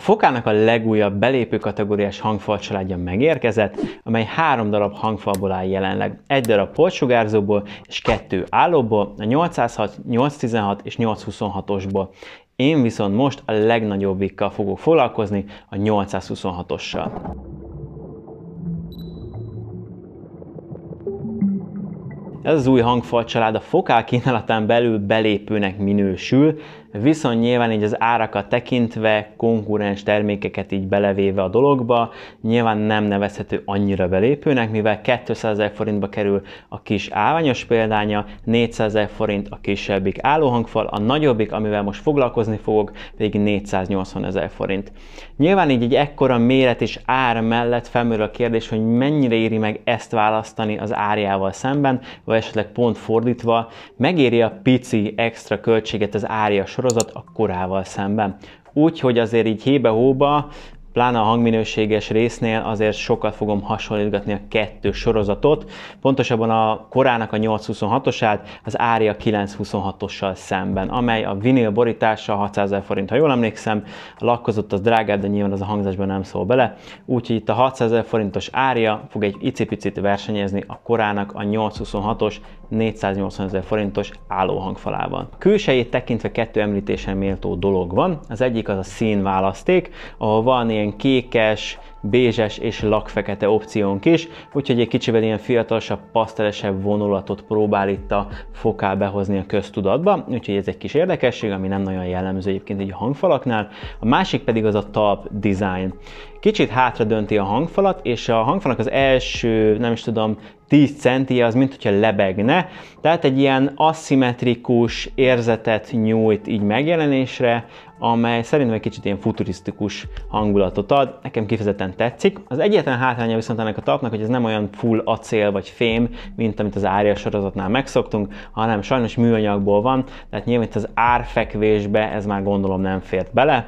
fokának a legújabb belépő kategóriás hangfal családja megérkezett, amely három darab hangfalból áll jelenleg. Egy darab polcsugárzóból és kettő állóból, a 806, 816 és 826-osból. Én viszont most a legnagyobbikkal fogok foglalkozni, a 826-ossal. Ez az új hangfal család a fokál kínálatán belül belépőnek minősül, viszont nyilván így az árakat tekintve, konkurens termékeket így belevéve a dologba, nyilván nem nevezhető annyira belépőnek, mivel 200 ezer forintba kerül a kis állványos példánya, 400 ezer forint a kisebbik állóhangfal, a nagyobbik, amivel most foglalkozni fogok, pedig 480 ezer forint. Nyilván így egy ekkora méret és ár mellett felmerül a kérdés, hogy mennyire éri meg ezt választani az árjával szemben, vagy esetleg pont fordítva, megéri a pici extra költséget az árja során, sorozat a korával szemben. Úgyhogy azért így hébe-hóba pláne a hangminőséges résznél azért sokat fogom hasonlítgatni a kettő sorozatot, pontosabban a korának a 826-osát az Ária 926-ossal szemben, amely a vinil borítása 600 ezer forint, ha jól emlékszem, a lakkozott az drágább, de nyilván az a hangzásban nem szól bele, úgyhogy itt a 600 ezer forintos Ária fog egy icipicit versenyezni a korának a 826-os 480 ezer forintos állóhangfalában. A külsejét tekintve kettő említésen méltó dolog van, az egyik az a színválaszték, ahol van ilyen kékes, bézses és lakfekete opciónk is, úgyhogy egy kicsivel ilyen fiatalsabb, pasztelesebb vonulatot próbál itt a foká behozni a köztudatba, úgyhogy ez egy kis érdekesség, ami nem nagyon jellemző egyébként egy hangfalaknál. A másik pedig az a talp design. Kicsit hátra dönti a hangfalat, és a hangfalak az első, nem is tudom, 10 centi az, mint hogyha lebegne, tehát egy ilyen aszimmetrikus érzetet nyújt így megjelenésre, amely szerintem egy kicsit ilyen futurisztikus hangulatot ad, nekem kifejezetten tetszik. Az egyetlen hátránya viszont ennek a talpnak, hogy ez nem olyan full acél vagy fém, mint amit az Ária sorozatnál megszoktunk, hanem sajnos műanyagból van, tehát nyilván itt az árfekvésbe ez már gondolom nem fért bele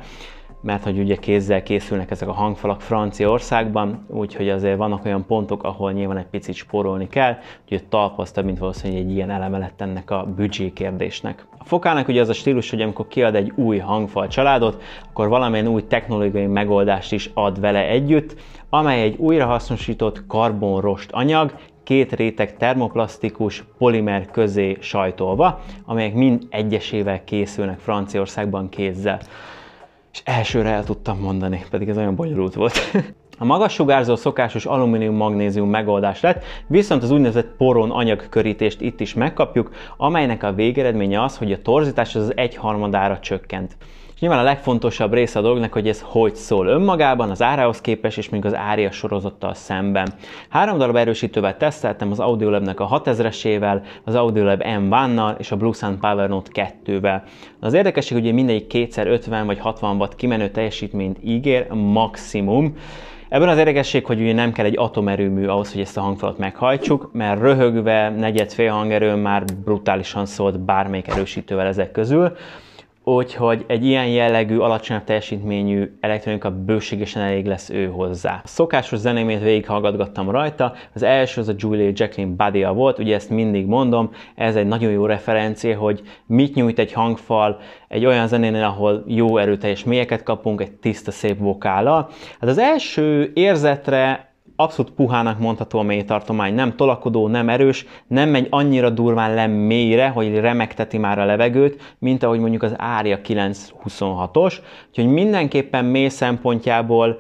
mert hogy ugye kézzel készülnek ezek a hangfalak Franciaországban, úgyhogy azért vannak olyan pontok, ahol nyilván egy picit spórolni kell, hogy talpa több mint valószínűleg egy ilyen eleme lett ennek a büdzsé kérdésnek. A fokának ugye az a stílus, hogy amikor kiad egy új hangfal családot, akkor valamilyen új technológiai megoldást is ad vele együtt, amely egy újrahasznosított karbonrost anyag, két réteg termoplasztikus polimer közé sajtolva, amelyek mind egyesével készülnek Franciaországban kézzel és elsőre el tudtam mondani, pedig ez olyan bonyolult volt. A magas sugárzó szokásos alumínium-magnézium megoldás lett, viszont az úgynevezett poron anyagkörítést itt is megkapjuk, amelynek a végeredménye az, hogy a torzítás az egyharmadára csökkent. Nyilván a legfontosabb része a dolognak, hogy ez hogy szól önmagában, az árához képest, és még az ária sorozattal szemben. Három darab erősítővel teszteltem, az Audiolab-nek a 6000-esével, az Audiolab M1-nal és a Bluesound Note 2-vel. Az érdekesség, hogy mindegyik kétszer 50 vagy 60 watt kimenő teljesítményt ígér maximum, Ebben az érdekesség, hogy ugye nem kell egy atomerőmű ahhoz, hogy ezt a hangfalat meghajtsuk, mert röhögve, negyed fél hangerőn már brutálisan szólt bármelyik erősítővel ezek közül. Úgyhogy egy ilyen jellegű, alacsonyabb teljesítményű elektronika bőségesen elég lesz ő hozzá. A szokásos zenémét végighallgatgattam rajta, az első az a Julie Jacqueline Badia volt, ugye ezt mindig mondom, ez egy nagyon jó referencia, hogy mit nyújt egy hangfal egy olyan zenénél, ahol jó erőteljes mélyeket kapunk, egy tiszta, szép vokállal. Hát az első érzetre abszolút puhának mondható a tartomány. nem tolakodó, nem erős, nem megy annyira durván le mélyre, hogy remekteti már a levegőt, mint ahogy mondjuk az Ária 926-os, úgyhogy mindenképpen mély szempontjából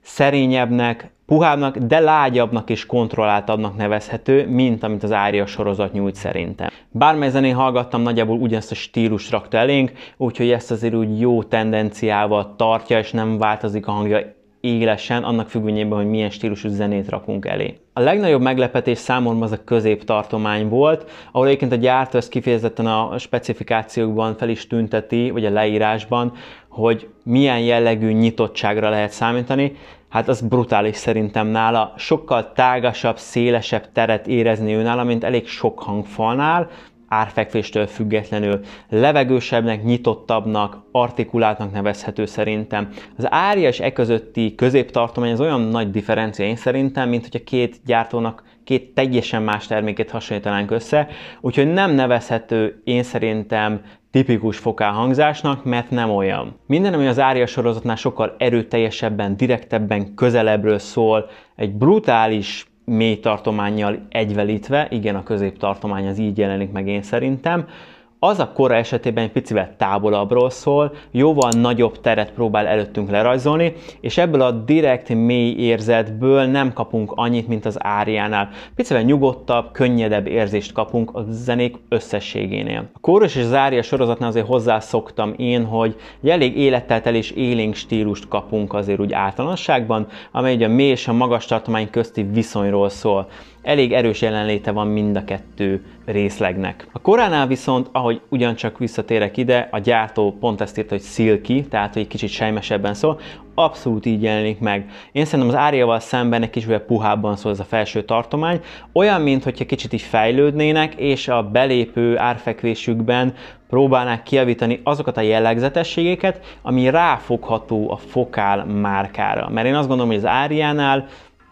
szerényebbnek, puhábbnak, de lágyabbnak és kontrolláltabbnak nevezhető, mint amit az Ária sorozat nyújt szerintem. Bármely zenén hallgattam, nagyjából ugyanezt a stílus rakta elénk, úgyhogy ezt azért úgy jó tendenciával tartja, és nem változik a hangja élesen, annak függvényében, hogy milyen stílusú zenét rakunk elé. A legnagyobb meglepetés számomra az a középtartomány volt, ahol egyébként a gyártó ezt kifejezetten a specifikációkban fel is tünteti, vagy a leírásban, hogy milyen jellegű nyitottságra lehet számítani, hát az brutális szerintem nála. Sokkal tágasabb, szélesebb teret érezni ő nála, mint elég sok hangfalnál, árfekvéstől függetlenül levegősebbnek, nyitottabbnak, artikuláltnak nevezhető szerintem. Az árja és e közötti középtartomány az olyan nagy differencia én szerintem, mint hogy a két gyártónak két teljesen más termékét hasonlítanánk össze, úgyhogy nem nevezhető én szerintem tipikus fokáhangzásnak, mert nem olyan. Minden, ami az Ária sorozatnál sokkal erőteljesebben, direktebben, közelebbről szól, egy brutális mély tartományjal egyvelítve, igen, a középtartomány az így jelenik meg én szerintem, az a kora esetében egy picivel távolabbról szól, jóval nagyobb teret próbál előttünk lerajzolni, és ebből a direkt mély érzetből nem kapunk annyit, mint az áriánál. Picivel nyugodtabb, könnyedebb érzést kapunk a zenék összességénél. A kórus és az ária sorozatnál azért hozzászoktam én, hogy egy elég élettel és élénk stílust kapunk azért úgy általánosságban, amely ugye a mély és a magas tartomány közti viszonyról szól elég erős jelenléte van mind a kettő részlegnek. A koránál viszont, ahogy ugyancsak visszatérek ide, a gyártó pont ezt írta: hogy silky, tehát hogy egy kicsit sejmesebben szól, abszolút így jelenik meg. Én szerintem az áriával szemben egy kicsit puhábban szól ez a felső tartomány, olyan, mintha kicsit így fejlődnének, és a belépő árfekvésükben próbálnák kiavítani azokat a jellegzetességeket, ami ráfogható a fokál márkára. Mert én azt gondolom, hogy az áriánál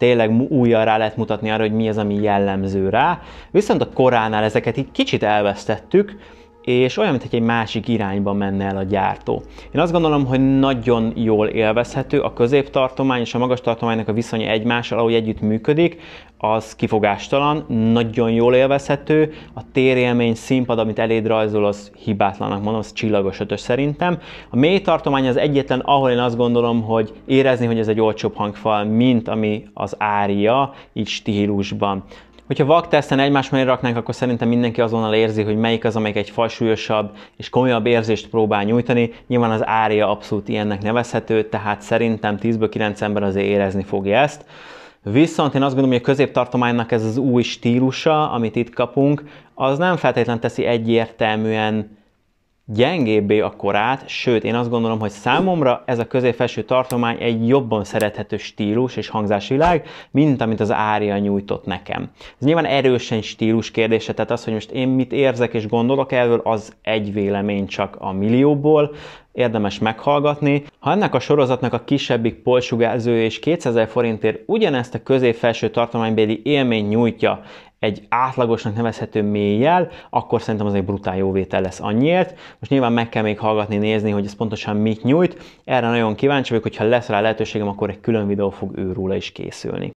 tényleg újra rá lehet mutatni arra, hogy mi az, ami jellemző rá. Viszont a koránál ezeket így kicsit elvesztettük, és olyan, mintha egy másik irányba menne el a gyártó. Én azt gondolom, hogy nagyon jól élvezhető, a középtartomány és a magas tartománynak a viszonya egymással, ahogy együtt működik, az kifogástalan, nagyon jól élvezhető, a térélmény, színpad, amit eléd rajzol, az hibátlanak mondom, az csillagos ötös szerintem. A mély tartomány az egyetlen, ahol én azt gondolom, hogy érezni, hogy ez egy olcsóbb hangfal, mint ami az ária, így stílusban. Hogyha vakteszten egymás mellé raknánk, akkor szerintem mindenki azonnal érzi, hogy melyik az, amelyik egy falsúlyosabb és komolyabb érzést próbál nyújtani. Nyilván az ária abszolút ilyennek nevezhető, tehát szerintem 10-ből 9 ember azért érezni fogja ezt. Viszont én azt gondolom, hogy a középtartománynak ez az új stílusa, amit itt kapunk, az nem feltétlenül teszi egyértelműen gyengébbé a korát, sőt én azt gondolom, hogy számomra ez a középfelső tartomány egy jobban szerethető stílus és hangzásvilág, mint amit az Ária nyújtott nekem. Ez nyilván erősen stílus kérdése, tehát az, hogy most én mit érzek és gondolok erről, az egy vélemény csak a millióból, érdemes meghallgatni. Ha ennek a sorozatnak a kisebbik polsugázó és 200 forintért ugyanezt a középfelső tartománybéli élményt nyújtja egy átlagosnak nevezhető mélyel, akkor szerintem az egy brutál jó vétel lesz annyiért. Most nyilván meg kell még hallgatni, nézni, hogy ez pontosan mit nyújt. Erre nagyon kíváncsi vagyok, hogyha lesz rá lehetőségem, akkor egy külön videó fog őróla is készülni.